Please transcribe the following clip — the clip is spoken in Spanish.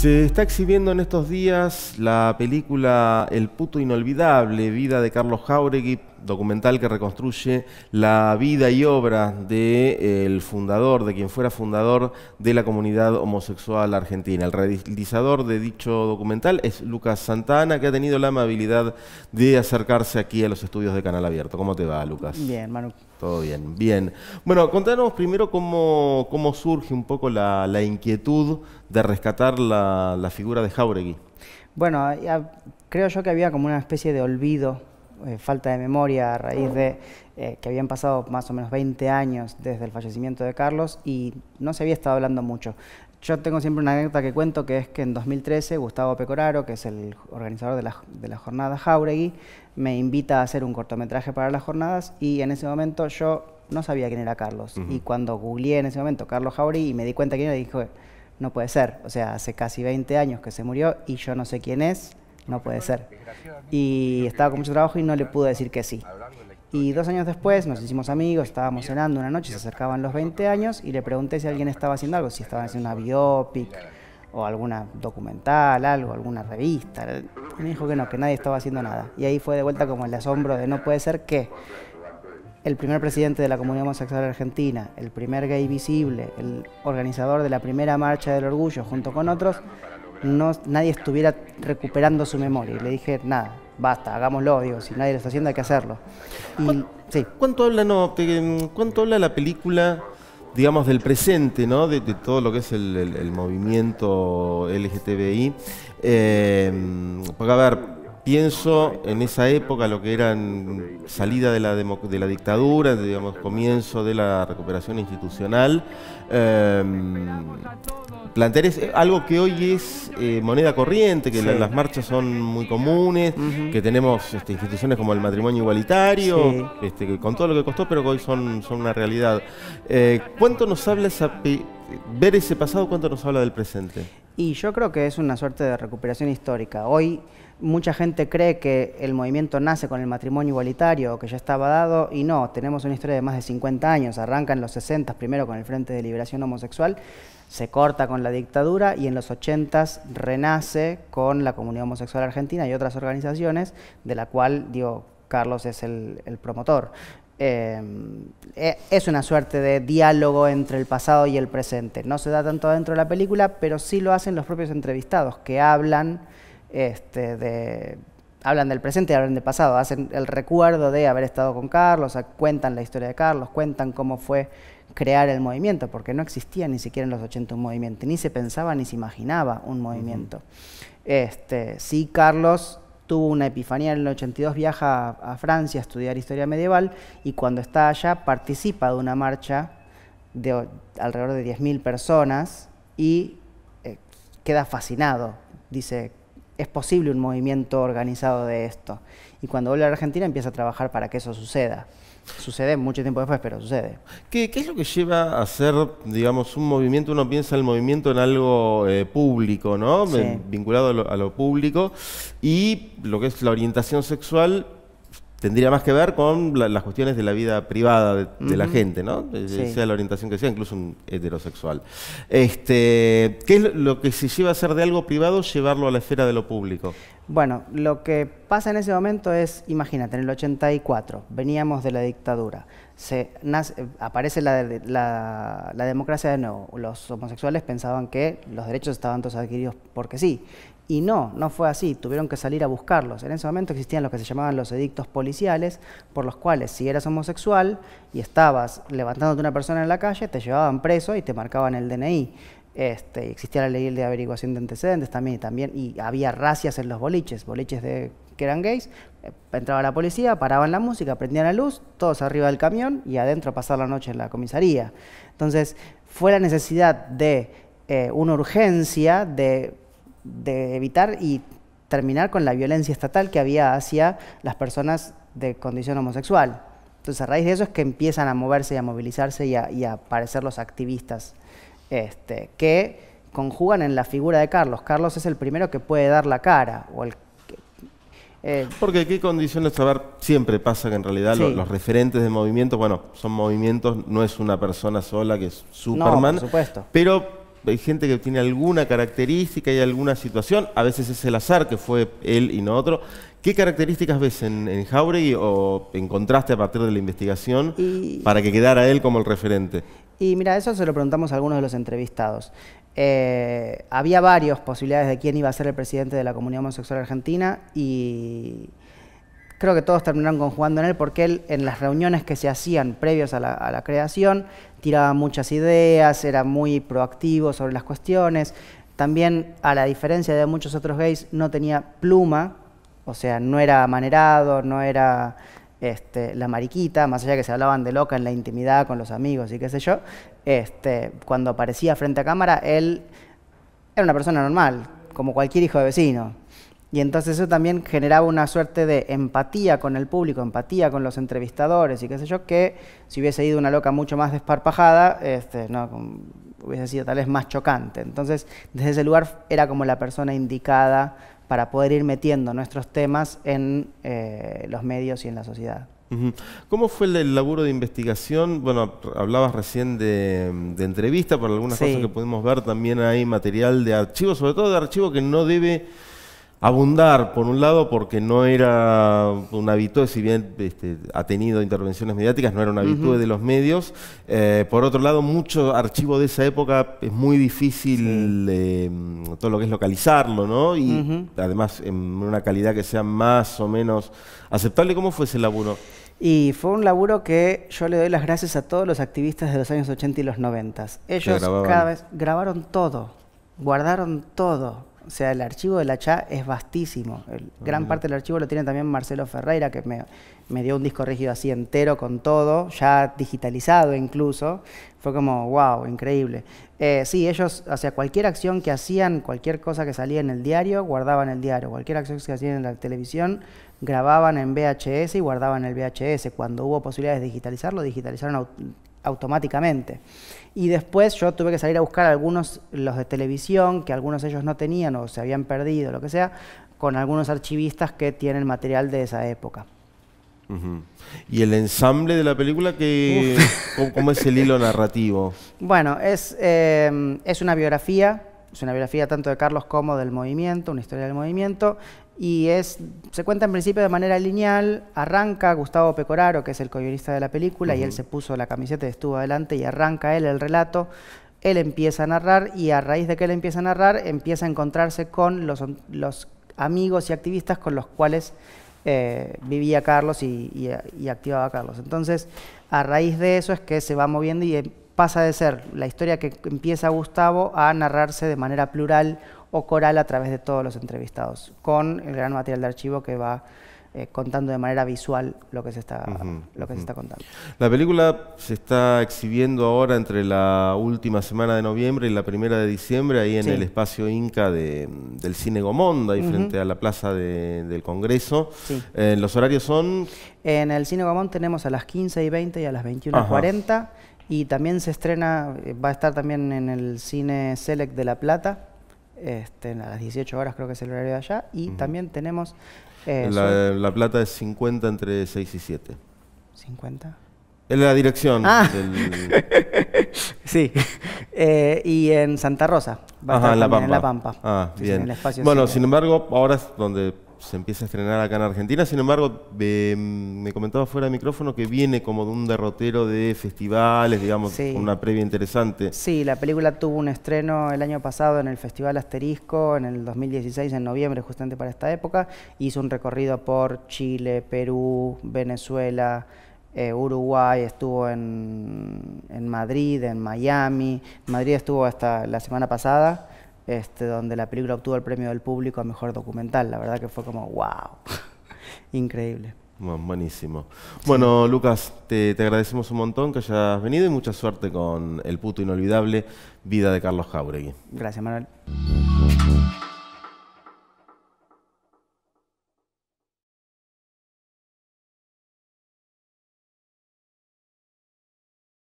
Se está exhibiendo en estos días la película El puto inolvidable, vida de Carlos Jauregui, documental que reconstruye la vida y obra del de, eh, el fundador, de quien fuera fundador de la comunidad homosexual argentina. El realizador de dicho documental es Lucas Santana, que ha tenido la amabilidad de acercarse aquí a los estudios de Canal Abierto. ¿Cómo te va, Lucas? Bien, Manu. Todo bien, bien. Bueno, contanos primero cómo, cómo surge un poco la, inquietud de rescatar la, la, figura de Jauregui. Bueno, creo yo que había como una especie de olvido eh, falta de memoria a raíz de eh, que habían pasado más o menos 20 años desde el fallecimiento de Carlos y no se había estado hablando mucho. Yo tengo siempre una anécdota que cuento que es que en 2013 Gustavo Pecoraro, que es el organizador de la, jornada Jauregui, me invita a hacer un cortometraje para las jornadas y en ese momento yo no sabía quién era Carlos. Y cuando googleé en ese momento Carlos Jauregui y me di cuenta quién era, dije, no puede ser. O sea, hace casi 20 años que se murió y yo no sé quién es no puede ser. Y estaba con mucho trabajo y no le pude decir que sí. Y dos años después nos hicimos amigos, estábamos cenando una noche, se acercaban los 20 años y le pregunté si alguien estaba haciendo algo, si estaba haciendo una biopic o alguna documental, algo, alguna revista. me dijo que no, que nadie estaba haciendo nada. Y ahí fue de vuelta como el asombro de no puede ser que el primer presidente de la comunidad homosexual argentina, el primer gay visible, el organizador de la primera marcha del orgullo junto con otros, no, nadie estuviera recuperando su memoria. Y le dije, nada, basta, hagámoslo, digo, si nadie lo está haciendo hay que hacerlo. ¿Cuánto, habla, no, ¿Cuánto habla la película, digamos, del presente, ¿no? de, todo lo que es el, movimiento LGTBI? Em, porque, a ver, pienso en esa época, lo que era salida de la, de la dictadura, digamos, comienzo de la recuperación institucional. Em, plantear es eh, algo que hoy es eh, moneda corriente, que las marchas son muy comunes, que tenemos este, instituciones como el matrimonio igualitario, este, con todo lo que costó, pero que hoy son, una realidad. Eh, ¿Cuánto nos habla esa, ver ese pasado, cuánto nos habla del presente? Y yo creo que es una suerte de recuperación histórica. Hoy mucha gente cree que el movimiento nace con el matrimonio igualitario, que ya estaba dado, y no, tenemos una historia de más de 50 años, arranca en los 60 primero con el Frente de Liberación Homosexual, se corta con la dictadura y en los 80 renace con la comunidad homosexual argentina y otras organizaciones, de la cual, digo, Carlos es el, el promotor. Em, e, es una suerte de diálogo entre el pasado y el presente. No se da tanto dentro de la película, pero sí lo hacen los propios entrevistados, que hablan, este, hablan del presente y hablan del pasado, hacen el recuerdo de haber estado con Carlos, cuentan la historia de Carlos, cuentan cómo fue crear el movimiento, porque no existía ni siquiera en los 80 un movimiento, ni se pensaba ni se imaginaba un movimiento. este, sí, Carlos tuvo una epifanía en el 82, viaja a, Francia a estudiar historia medieval y cuando está allá participa de una marcha de alrededor de 10.000 personas y eh, queda fascinado. Dice, es posible un movimiento organizado de esto. Y cuando vuelve a la Argentina empieza a trabajar para que eso suceda. Sucede mucho tiempo después, pero sucede. ¿Qué, es lo que lleva a ser digamos, un movimiento? Uno piensa el movimiento en algo eh, público, ¿no? Vinculado a lo público. Y lo que es la orientación sexual tendría más que ver con las cuestiones de la vida privada de, la gente, ¿no? Sea la orientación que sea, incluso un heterosexual. Este, ¿Qué es lo que se lleva a hacer de algo privado, llevarlo a la esfera de lo público? Bueno, lo que pasa en ese momento es, imagínate, en el 84 veníamos de la dictadura, se aparece la, la, democracia de nuevo. Los homosexuales pensaban que los derechos estaban todos adquiridos porque sí. Y no, no fue así, tuvieron que salir a buscarlos. En ese momento existían los que se llamaban los edictos policiales, por los cuales si eras homosexual y estabas levantándote una persona en la calle, te llevaban preso y te marcaban el DNI. Este, existía la ley de averiguación de antecedentes también, también y había racias en los boliches, boliches de que eran gays, eh, entraba la policía, paraban la música, prendían la luz, todos arriba del camión y adentro a pasar la noche en la comisaría. Entonces, fue la necesidad de eh, una urgencia de, evitar y terminar con la violencia estatal que había hacia las personas de condición homosexual. Entonces, a raíz de eso es que empiezan a moverse y a movilizarse y a, aparecer los activistas este, que conjugan en la figura de Carlos. Carlos es el primero que puede dar la cara o eh, Porque qué condiciones, a ver, siempre pasa que en realidad los, referentes de movimientos, bueno, son movimientos, no es una persona sola que es Superman. Pero hay gente que tiene alguna característica y alguna situación, a veces es el azar que fue él y no otro. ¿Qué características ves en, en Jauregui o encontraste a partir de la investigación para que quedara él como el referente? Y mira, eso se lo preguntamos a algunos de los entrevistados. Eh, había varias posibilidades de quién iba a ser el presidente de la comunidad homosexual argentina y creo que todos terminaron conjugando en él porque él en las reuniones que se hacían previos a la, a la creación tiraba muchas ideas, era muy proactivo sobre las cuestiones. También, a la diferencia de muchos otros gays, no tenía pluma, o sea, no era amanerado, no era este, la mariquita, más allá que se hablaban de loca en la intimidad con los amigos y qué sé yo, este, cuando aparecía frente a cámara, él era una persona normal, como cualquier hijo de vecino. Y entonces eso también generaba una suerte de empatía con el público, empatía con los entrevistadores y qué sé yo, que si hubiese ido una loca mucho más desparpajada, este, no, hubiese sido tal vez más chocante. Entonces, desde ese lugar era como la persona indicada para poder ir metiendo nuestros temas en eh, los medios y en la sociedad. ¿Cómo fue el, laburo de investigación? Bueno, hablabas recién de, entrevista, por algunas cosas que pudimos ver también hay material de archivo, sobre todo de archivo que no debe abundar, por un lado, porque no era una hábito si bien este, ha tenido intervenciones mediáticas, no era una hábito de los medios. Eh, por otro lado, mucho archivo de esa época es muy difícil eh, todo lo que es localizarlo, ¿no? Y además en una calidad que sea más o menos aceptable. ¿Cómo fue ese laburo? Y fue un laburo que yo le doy las gracias a todos los activistas de los años 80 y los 90. Ellos cada vez grabaron todo, guardaron todo, o sea, el archivo de la CHA es vastísimo. Gran parte del archivo lo tiene también Marcelo Ferreira, que me, dio un disco rígido así entero con todo, ya digitalizado incluso. Fue como, wow, increíble. Eh, sí, ellos, o sea, cualquier acción que hacían, cualquier cosa que salía en el diario, guardaban el diario. Cualquier acción que hacían en la televisión, grababan en VHS y guardaban el VHS. Cuando hubo posibilidades de digitalizarlo, digitalizaron automáticamente. Y después yo tuve que salir a buscar algunos, los de televisión, que algunos ellos no tenían o se habían perdido, lo que sea, con algunos archivistas que tienen material de esa época. ¿Y el ensamble de la película? Que, ¿cómo, es el hilo narrativo? Bueno, es, eh, es una biografía, es una biografía tanto de Carlos como del movimiento, una historia del movimiento, y es, se cuenta en principio de manera lineal, arranca Gustavo Pecoraro, que es el coyurista de la película, y él se puso la camiseta y estuvo adelante y arranca él el relato, él empieza a narrar y a raíz de que él empieza a narrar, empieza a encontrarse con los, amigos y activistas con los cuales eh, vivía Carlos y, activaba Carlos. Entonces, a raíz de eso es que se va moviendo y eh, pasa de ser la historia que empieza Gustavo a narrarse de manera plural o coral a través de todos los entrevistados, con el gran material de archivo que va eh, contando de manera visual lo que se está lo que se está contando. La película se está exhibiendo ahora entre la última semana de noviembre y la primera de diciembre, ahí en el espacio Inca de, del Cine Gomonda, ahí frente a la plaza del Congreso. Eh, ¿Los horarios son? En el Cine Gomón tenemos a las 15 y 20 y a las 21 Y, y también se estrena, eh, va a estar también en el Cine Select de La Plata, este, a las 18 horas creo que es el horario de allá, y también tenemos... Eh, la, plata es 50 entre 6 y 7. ¿50? Es la dirección. Ah. sí, eh, y en Santa Rosa. en, la Pampa. Ah, bien. bueno, sin embargo, ahora es donde se empieza a estrenar acá en Argentina. Sin embargo, mm, me comentaba fuera de micrófono que viene como de un derrotero de festivales, digamos, una previa interesante. Sí, la película tuvo un estreno el año pasado en el Festival Asterisco, en el 2016, en noviembre, justamente para esta época. Hizo un recorrido por Chile, Perú, Venezuela. Eh, Uruguay, estuvo en, en, Madrid, en Miami. Madrid estuvo hasta la semana pasada, este, donde la película obtuvo el premio del público a mejor documental. La verdad que fue como, wow, increíble. Bueno, buenísimo. Bueno, Lucas, te, te, agradecemos un montón que hayas venido y mucha suerte con El puto inolvidable, Vida de Carlos Jauregui. Gracias, Manuel.